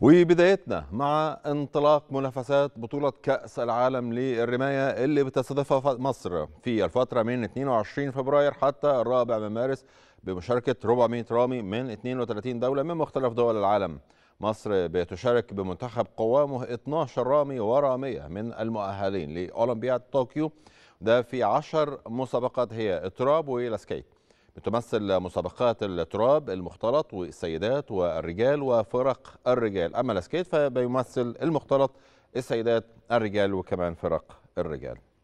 وبدايتنا مع انطلاق منافسات بطولة كأس العالم للرماية اللي بتستضيفها مصر في الفترة من 22 فبراير حتى الرابع من مارس بمشاركة 400 رامي من 32 دولة من مختلف دول العالم مصر بتشارك بمنتخب قوامه 12 رامي ورامية من المؤهلين لأولمبياد طوكيو ده في 10 مسابقات هي التراب والسكيت بتمثل مسابقات التراب المختلط والسيدات والرجال وفرق الرجال أما الاسكيت فبيمثل المختلط السيدات الرجال وكمان فرق الرجال